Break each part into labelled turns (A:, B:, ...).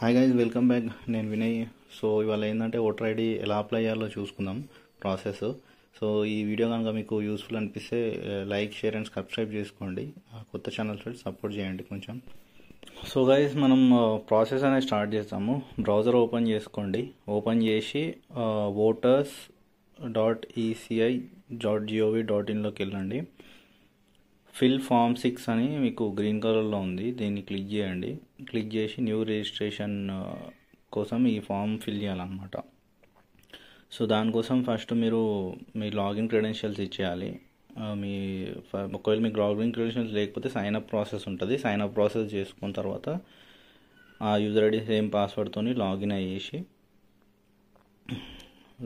A: hi guys welcome back నేను Vinay so ఇవాళ ఏంటంటే ఓటర్ ఐడి ఎలా అప్లై చేయాలో చూసుకుందాం ప్రాసెస్ సో ఈ వీడియో కనుక మీకు యూస్ఫుల్ అనిపిస్తే లైక్ షేర్ అండ్ సబ్స్క్రైబ్ చేసుకోండి కొత్త ఛానల్స్ సపోర్ట్ చేయండి కొంచెం సో గైజ్ మనం ప్రాసెస్ అనేది స్టార్ట్ చేస్తాము బ్రౌజర్ ఓపెన్ చేసుకోండి ఓపెన్ చేసి voters dot ECI dot G O V dot ఇన్లోకి వెళ్ళండి ఫిల్ ఫామ్ సిక్స్ అని మీకు గ్రీన్ కలర్లో ఉంది దీన్ని క్లిక్ చేయండి క్లిక్ చేసి న్యూ రిజిస్ట్రేషన్ కోసం ఈ ఫామ్ ఫిల్ చేయాలన్నమాట సో దానికోసం ఫస్ట్ మీరు మీ లాగిన్ క్రెడెన్షియల్స్ ఇచ్చేయాలి మీ ఒకవేళ మీకు లాగిన్ క్రెడెన్షియల్స్ లేకపోతే సైన్ ప్రాసెస్ ఉంటుంది సైన్అప్ ప్రాసెస్ చేసుకున్న తర్వాత ఆ యూజర్ ఐడి సేమ్ పాస్వర్డ్తో లాగిన్ అయ్యేసి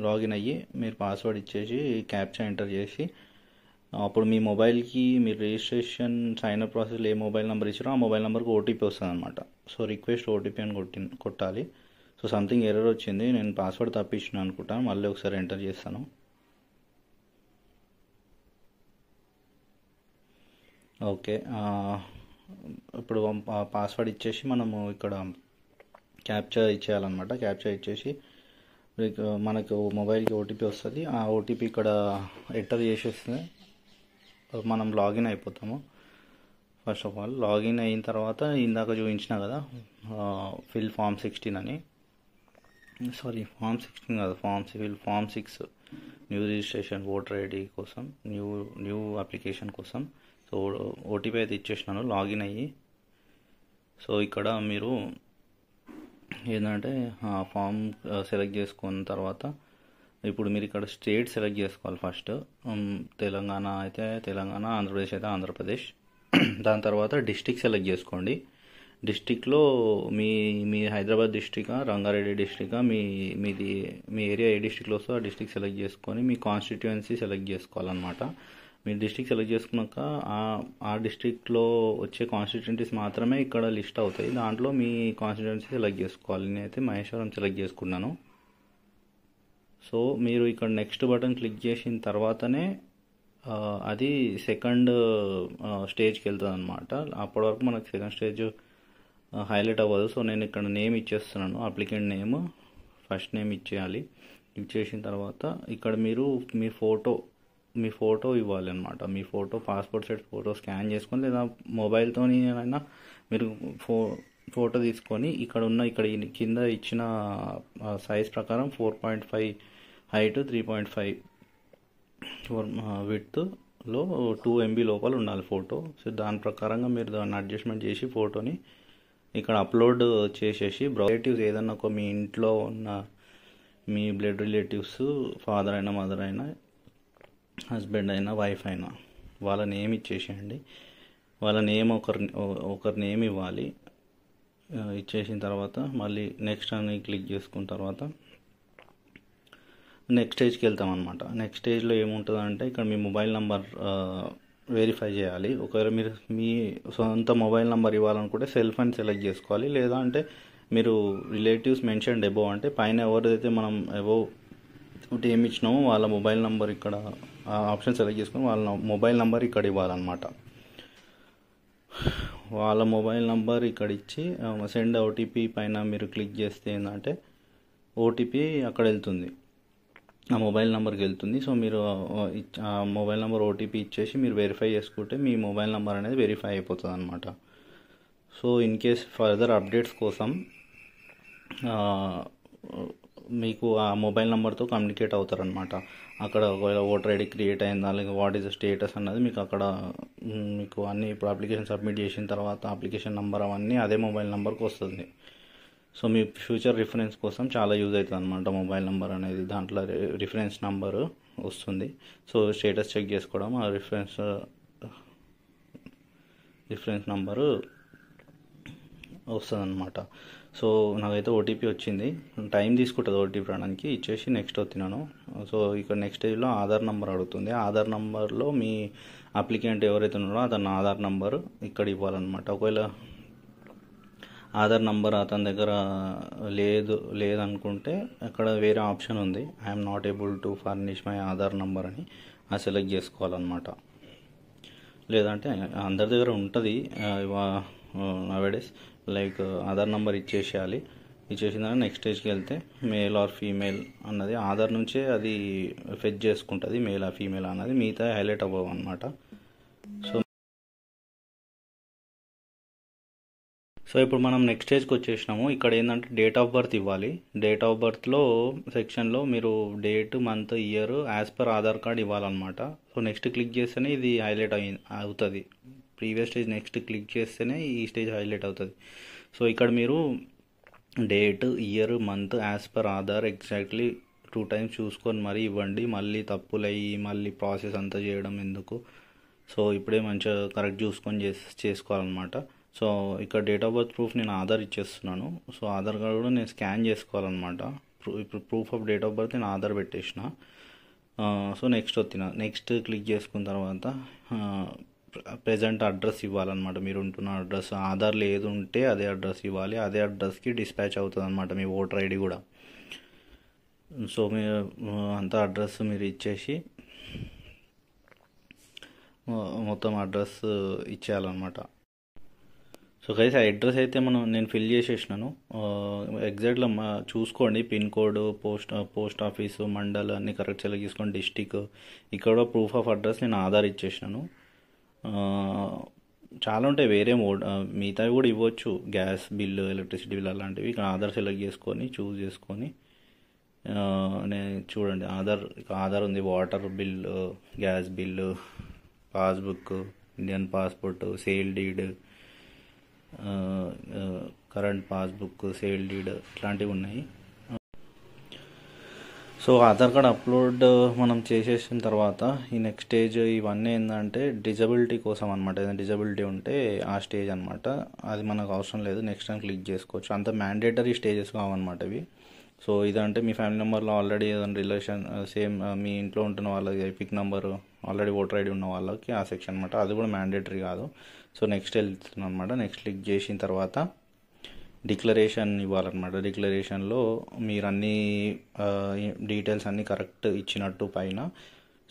A: లాగిన్ అయ్యి మీరు పాస్వర్డ్ ఇచ్చేసి క్యాప్చా ఎంటర్ చేసి అప్పుడు మీ మొబైల్కి మీరు రిజిస్ట్రేషన్ సైన్ అప్ ప్రాసెస్లో ఏ మొబైల్ నెంబర్ ఇచ్చారో ఆ మొబైల్ నెంబర్కి ఓటీపీ వస్తుంది అనమాట సో రిక్వెస్ట్ ఓటీపీ అని కొట్టి కొట్టాలి సో సంథింగ్ ఎర్రర్ వచ్చింది నేను పాస్వర్డ్ తప్పించిన అనుకుంటాను మళ్ళీ ఒకసారి ఎంటర్ చేస్తాను ఓకే ఇప్పుడు పాస్వర్డ్ ఇచ్చేసి మనము ఇక్కడ క్యాప్చర్ ఇచ్చేయాలన్నమాట క్యాప్చర్ ఇచ్చేసి మనకు మొబైల్కి ఓటీపీ వస్తుంది ఆ ఓటీపీ ఇక్కడ ఎంటర్ చేసేస్తుంది మనం లాగిన్ అయిపోతాము ఫస్ట్ ఆఫ్ ఆల్ లాగిన్ అయిన తర్వాత ఇందాక చూపించిన కదా ఫిల్ ఫామ్ సిక్స్టీన్ అని సారీ ఫామ్ సిక్స్టీన్ కాదు form fill form six new registration voter ID కోసం న్యూ న్యూ అప్లికేషన్ కోసం సో ఓటీపీ అయితే ఇచ్చేసినాను లాగిన్ అయ్యి సో ఇక్కడ మీరు ఏంటంటే ఫామ్ సెలెక్ట్ చేసుకున్న తర్వాత ఇప్పుడు మీరు ఇక్కడ స్టేట్ సెలెక్ట్ చేసుకోవాలి ఫస్ట్ తెలంగాణ అయితే తెలంగాణ ఆంధ్రప్రదేశ్ అయితే ఆంధ్రప్రదేశ్ దాని తర్వాత డిస్టిక్ సెలెక్ట్ చేసుకోండి డిస్టిక్లో మీ మీ హైదరాబాద్ డిస్టికా రంగారెడ్డి డిస్టికా మీ మీది మీ ఏరియా ఏ డిస్టిక్లో వస్తుందో ఆ డిస్టిక్ సెలెక్ట్ చేసుకొని మీ కాన్స్టిట్యుయెన్సీ సెలెక్ట్ చేసుకోవాలన్నమాట మీరు డిస్టిక్ సెలెక్ట్ చేసుకున్నాక ఆ డిస్టిక్లో వచ్చే కాన్స్టిట్యున్సీస్ మాత్రమే ఇక్కడ లిస్ట్ అవుతాయి దాంట్లో మీ కాన్స్టిట్యున్సీ సెలెక్ట్ చేసుకోవాలి నేనైతే మహేశ్వరం సెలెక్ట్ చేసుకున్నాను సో మీరు ఇక్కడ నెక్స్ట్ బటన్ క్లిక్ చేసిన తర్వాతనే అది సెకండ్ స్టేజ్కి వెళ్తుంది అనమాట అప్పటి వరకు మనకు సెకండ్ స్టేజ్ హైలైట్ అవ్వదు సో నేను ఇక్కడ నేమ్ ఇచ్చేస్తున్నాను అప్లికెంట్ నేమ్ ఫస్ట్ నేమ్ ఇచ్చేయాలి ఇచ్చేసిన తర్వాత ఇక్కడ మీరు మీ ఫోటో మీ ఫోటో ఇవ్వాలి అనమాట మీ photo passport size photo scan చేసుకొని లేదా మొబైల్తోనైనా మీరు ఫో ఫోటో తీసుకొని ఇక్కడ ఉన్న ఇక్కడ కింద ఇచ్చిన సైజ్ ప్రకారం four point five height three point five four విడ్త్లో టూ ఎంబీ లోపల ఉండాలి ఫోటో సో దాని ప్రకారంగా మీరు దాన్ని అడ్జస్ట్మెంట్ చేసి ఫోటోని ఇక్కడ అప్లోడ్ చేసేసి రిలేటివ్స్ ఏదన్నా ఒక మీ ఇంట్లో ఉన్న మీ బ్లడ్ రిలేటివ్స్ ఫాదర్ అయినా మదర్ అయినా హస్బెండ్ అయినా వైఫ్ అయినా వాళ్ళ నేమ్ ఇచ్చేసేయండి వాళ్ళ నేమ్ ఒకరి ఒకరి నేమ్ ఇవ్వాలి ఇచ్చేసిన తర్వాత మళ్ళీ నెక్స్ట్ అని క్లిక్ చేసుకున్న తర్వాత నెక్స్ట్ స్టేజ్కి వెళ్తాం అనమాట నెక్స్ట్ స్టేజ్లో ఏముంటుంది అంటే ఇక్కడ మీ మొబైల్ నెంబర్ వెరిఫై చేయాలి ఒకవేళ మీరు మీ సొంత మొబైల్ నెంబర్ ఇవ్వాలనుకుంటే సెల్ ఫోన్ సెలెక్ట్ చేసుకోవాలి లేదా అంటే మీరు రిలేటివ్స్ మెన్షన్ ఎబో అంటే పైన ఎవరిదైతే మనం ఎబో ఒకటి ఏమి ఇచ్చినామో వాళ్ళ మొబైల్ నెంబర్ ఇక్కడ ఆప్షన్ సెలెక్ట్ చేసుకొని వాళ్ళ మొబైల్ నెంబర్ ఇక్కడ ఇవ్వాలన్నమాట వాళ్ళ మొబైల్ నంబర్ ఇక్కడ ఇచ్చి సెండ్ ఓటీపీ పైన మీరు క్లిక్ చేస్తే ఏంటంటే ఓటీపీ అక్కడ వెళ్తుంది ఆ మొబైల్ నెంబర్కి వెళ్తుంది సో మీరు ఆ మొబైల్ నెంబర్ ఓటీపీ ఇచ్చేసి మీరు వెరిఫై చేసుకుంటే మీ మొబైల్ నెంబర్ అనేది వెరిఫై అయిపోతుంది అనమాట so in case further updates కోసం మీకు ఆ మొబైల్ నెంబర్తో కమ్యూనికేట్ అవుతారనమాట అక్కడ ఒకవేళ ఓటర్ ఐడి క్రియేట్ అయిందా లేక వాట్ ద స్టేటస్ అన్నది మీకు అక్కడ మీకు అన్ని ఇప్పుడు అప్లికేషన్ సబ్మిట్ చేసిన తర్వాత అప్లికేషన్ నెంబర్ అవన్నీ అదే మొబైల్ నెంబర్కి వస్తుంది సో మీ ఫ్యూచర్ రిఫరెన్స్ కోసం చాలా యూజ్ అవుతుంది అనమాట మొబైల్ నెంబర్ అనేది దాంట్లో రిఫరెన్స్ నెంబర్ వస్తుంది సో స్టేటస్ చెక్ చేసుకోవడం ఆ రిఫరెన్స్ రిఫరెన్స్ నెంబరు వస్తుంది అనమాట సో నాకైతే ఓటీపీ వచ్చింది టైం తీసుకుంటుంది ఓటీపీ రావడానికి ఇచ్చేసి నెక్స్ట్ వచ్చినాను సో ఇక్కడ నెక్స్ట్ స్టేజ్లో ఆధార్ నెంబర్ అడుగుతుంది ఆధార్ నెంబర్లో మీ అప్లికెంట్ ఎవరైతే ఉన్నారో అతని ఆధార్ నెంబర్ ఇక్కడ ఇవ్వాలన్నమాట ఒకవేళ ఆధార్ నెంబర్ అతని దగ్గర లేదు లేదనుకుంటే అక్కడ వేరే ఆప్షన్ ఉంది I'm not able to furnish my Aadhaar number అని ఆ సెలెక్ట్ చేసుకోవాలన్నమాట లేదంటే అందరి దగ్గర ఉంటుంది nowadays uh, like uh, Aadhaar number ఇచ్చేసేయాలి ఇచ్చేసిన తర్వాత నెక్స్ట్ స్టేజ్కి వెళ్తే మేల్ ఆర్ ఫీమేల్ అన్నది ఆధార్ నుంచే అది ఫెచ్ చేసుకుంటుంది మేల్ ఆ ఫీమేల్ అన్నది మిగతా హైలైట్ అవ్వవు అనమాట సో సో ఇప్పుడు మనం నెక్స్ట్ స్టేజ్కి వచ్చేసినాము ఇక్కడ ఏంటంటే డేట్ ఆఫ్ బర్త్ ఇవ్వాలి డేట్ ఆఫ్ బర్త్లో సెక్షన్లో మీరు date month year as per Aadhaar card ఇవ్వాలన్నమాట సో నెక్స్ట్ క్లిక్ చేస్తేనే ఇది హైలైట్ అయి అవుతుంది ప్రీవియస్ స్టేజ్ నెక్స్ట్ క్లిక్ చేస్తేనే ఈ స్టేజ్ హైలైట్ అవుతుంది సో ఇక్కడ మీరు date year month as per Aadhaar exactly two times చూసుకొని మరీ ఇవ్వండి మళ్ళీ తప్పులయ్యి మళ్ళీ ప్రాసెస్ అంతా చేయడం ఎందుకు సో ఇప్పుడే మంచిగా కరెక్ట్ చూసుకొని చేసి చేసుకోవాలన్నమాట సో ఇక్కడ డేట్ ఆఫ్ బర్త్ ప్రూఫ్ నేను ఆధార్ ఇచ్చేస్తున్నాను సో ఆధార్ కార్డు కూడా నేను స్కాన్ చేసుకోవాలన్నమాట ఇప్పుడు proof of date of birth నేను ఆధార్ పెట్టేసిన సో నెక్స్ట్ వచ్చిన నెక్స్ట్ క్లిక్ చేసుకున్న తర్వాత ప్రజెంట్ అడ్రస్ ఇవ్వాలన్నమాట మీరు ఉంటున్న అడ్రస్ ఆధార్ ఏది ఉంటే అదే అడ్రస్ ఇవ్వాలి అదే అడ్రస్కి డిస్పాచ్ అవుతుంది అనమాట మీ ఓటర్ ఐడి కూడా సో మీరు అంత అడ్రస్ మీరు ఇచ్చేసి మొత్తం అడ్రస్ ఇచ్చేయాలన్నమాట సో కైస్ ఆ అడ్రస్ అయితే మనం నేను ఫిల్ చేసేసినాను ఎగ్జాక్ట్లో మా చూసుకోండి pin code post post office mandal అన్ని కరెక్ట్ సెలెక్ట్ చేసుకోండి డిస్టిక్ ఇక్కడ ప్రూఫ్ ఆఫ్ అడ్రస్ నేను ఆధార్ ఇచ్చేసినాను చాలా ఉంటాయి వేరే మోడ్ మిగతావి కూడా ఇవ్వచ్చు గ్యాస్ బిల్లు ఎలక్ట్రిసిటీ బిల్ అలాంటివి ఇక్కడ ఆధార్ సెలెక్ట్ చేసుకొని చూస్ చేసుకొని నేను చూడండి ఆధార్ ఆధార్ ఉంది water bill gas bill passbook Indian passport sale deed current passbook sale deed ఇట్లాంటివి ఉన్నాయి సో ఆధార్ కార్డ్ అప్లోడ్ మనం చేసేసిన తర్వాత ఈ నెక్స్ట్ స్టేజ్ ఇవన్నీ ఏంటంటే డిజబిలిటీ కోసం అనమాట ఏదైనా డిజబిలిటీ ఉంటే ఆ స్టేజ్ అనమాట అది మనకు అవసరం లేదు నెక్స్ట్ టైం క్లిక్ చేసుకోవచ్చు అంత మ్యాండేటరీ స్టేజెస్ కావన్నమాట ఇవి సో ఇదంటే మీ ఫ్యామిలీ నెంబర్లో ఆల్రెడీ ఏదైనా రిలేషన్ సేమ్ మీ ఇంట్లో ఉంటున్న వాళ్ళకి EPIC number already voter ID ఉన్న వాళ్ళకి ఆ సెక్షన్ అనమాట అది కూడా మ్యాండేటరీ కాదు సో నెక్స్ట్ వెళ్తున్నాను అనమాట నెక్స్ట్ క్లిక్ చేసిన తర్వాత డిక్లరేషన్ ఇవ్వాలన్నమాట డిక్లరేషన్లో మీరు అన్ని డీటెయిల్స్ అన్నీ కరెక్ట్ ఇచ్చినట్టు పైన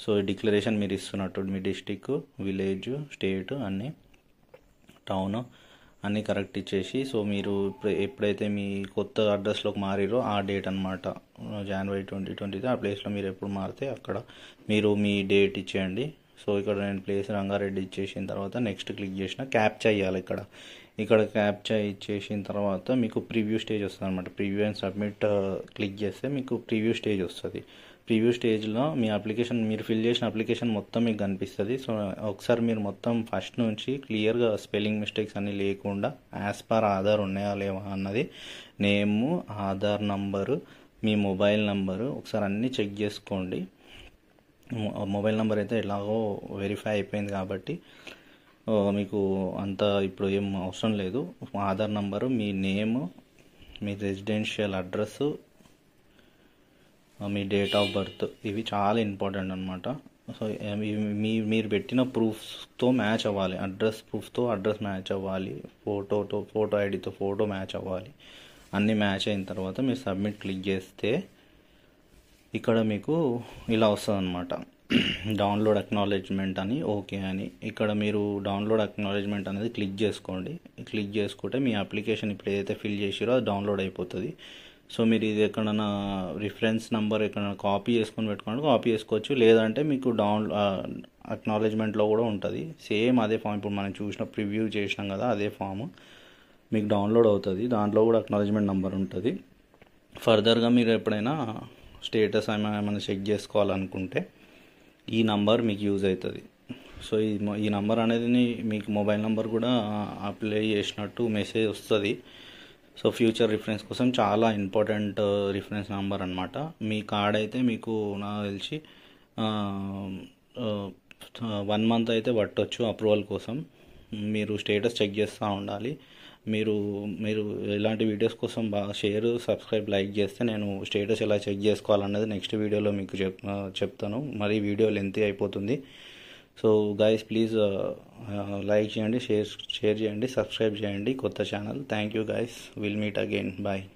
A: సో డిక్లరేషన్ మీరు ఇస్తున్నట్టు మీ డిస్టిక్ విలేజ్ స్టేట్ అన్నీ టౌన్ అన్నీ కరెక్ట్ ఇచ్చేసి సో మీరు ఎప్పుడైతే మీ కొత్త అడ్రస్లోకి మారిరో ఆ డేట్ అనమాట జనవరి ట్వంటీ ట్వంటీ ఆ ప్లేస్లో మీరు ఎప్పుడు మారితే అక్కడ మీరు మీ డేట్ ఇచ్చేయండి సో ఇక్కడ నేను ప్లేస్ రంగారెడ్డి ఇచ్చేసిన తర్వాత నెక్స్ట్ క్లిక్ చేసిన క్యాప్చర్ ఇవ్వాలి ఇక్కడ ఇక్కడ క్యాప్చర్ ఇచ్చేసిన తర్వాత మీకు ప్రివ్యూ స్టేజ్ వస్తుంది అనమాట ప్రివ్యూ అండ్ సబ్మిట్ క్లిక్ చేస్తే మీకు ప్రివ్యూ స్టేజ్ వస్తుంది ప్రివ్యూ స్టేజ్లో మీ అప్లికేషన్ మీరు ఫిల్ చేసిన అప్లికేషన్ మొత్తం మీకు కనిపిస్తుంది సో ఒకసారి మీరు మొత్తం ఫస్ట్ నుంచి క్లియర్గా స్పెల్లింగ్ మిస్టేక్స్ అన్నీ లేకుండా యాజ్ పర్ ఆధార్ ఉన్నాయా లేవా అన్నది నేము ఆధార్ నంబరు మీ మొబైల్ నంబరు ఒకసారి అన్నీ చెక్ చేసుకోండి మొబైల్ నెంబర్ అయితే ఎలాగో వెరిఫై అయిపోయింది కాబట్టి మీకు అంత ఇప్పుడు ఏం అవసరం లేదు ఆధార్ నంబరు మీ నేమ్ మీ రెసిడెన్షియల్ అడ్రస్ మీ డేట్ ఆఫ్ బర్త్ ఇవి చాలా ఇంపార్టెంట్ అనమాట సో మీ మీరు పెట్టిన ప్రూఫ్స్తో మ్యాచ్ అవ్వాలి అడ్రస్ ప్రూఫ్తో అడ్రస్ మ్యాచ్ అవ్వాలి ఫోటోతో ఫోటో ఐడితో ఫోటో మ్యాచ్ అవ్వాలి అన్నీ మ్యాచ్ అయిన తర్వాత మీరు సబ్మిట్ క్లిక్ చేస్తే ఇక్కడ మీకు ఇలా వస్తుంది అనమాట డౌన్లోడ్ అక్నాలెడ్జ్మెంట్ అని ఓకే అని ఇక్కడ మీరు డౌన్లోడ్ అక్నాలెడ్జ్మెంట్ అనేది క్లిక్ చేసుకోండి క్లిక్ చేసుకుంటే మీ అప్లికేషన్ ఇప్పుడు ఏదైతే ఫిల్ చేసిరో అది డౌన్లోడ్ అయిపోతుంది సో మీరు ఇది ఎక్కడన్నా రిఫరెన్స్ నెంబర్ ఎక్కడైనా కాపీ చేసుకొని పెట్టుకోండి కాపీ చేసుకోవచ్చు లేదంటే మీకు డౌన్ అక్నాలెడ్జ్మెంట్లో కూడా ఉంటుంది సేమ్ అదే ఫామ్ ఇప్పుడు మనం చూసిన ప్రివ్యూ చేసినాం కదా అదే ఫామ్ మీకు డౌన్లోడ్ అవుతుంది దాంట్లో కూడా అక్నాలెడ్జ్మెంట్ నెంబర్ ఉంటుంది ఫర్దర్గా మీరు ఎప్పుడైనా స్టేటస్ ఏమైనా చెక్ చేసుకోవాలనుకుంటే ఈ నంబర్ మీకు యూజ్ అవుతుంది సో ఈ ఈ నంబర్ అనేది మీకు మొబైల్ నెంబర్ కూడా అప్లై చేసినట్టు మెసేజ్ వస్తుంది సో ఫ్యూచర్ రిఫరెన్స్ కోసం చాలా ఇంపార్టెంట్ రిఫరెన్స్ నెంబర్ అనమాట మీ కార్డ్ అయితే మీకు నాకు తెలిసి వన్ మంత్ అయితే పట్టొచ్చు అప్రూవల్ కోసం మీరు స్టేటస్ చెక్ చేస్తూ ఉండాలి మీరు మీరు ఇలాంటి వీడియోస్ కోసం బాగా షేర్ సబ్స్క్రైబ్ లైక్ చేస్తే నేను స్టేటస్ ఎలా చెక్ చేసుకోవాలన్నది నెక్స్ట్ వీడియోలో మీకు చెప్ చెప్తాను మరి వీడియో లెంత్ అయిపోతుంది సో గైస్ ప్లీజ్ లైక్ చేయండి షేర్ షేర్ చేయండి సబ్స్క్రైబ్ చేయండి కొత్త channel thank you guys will meet again bye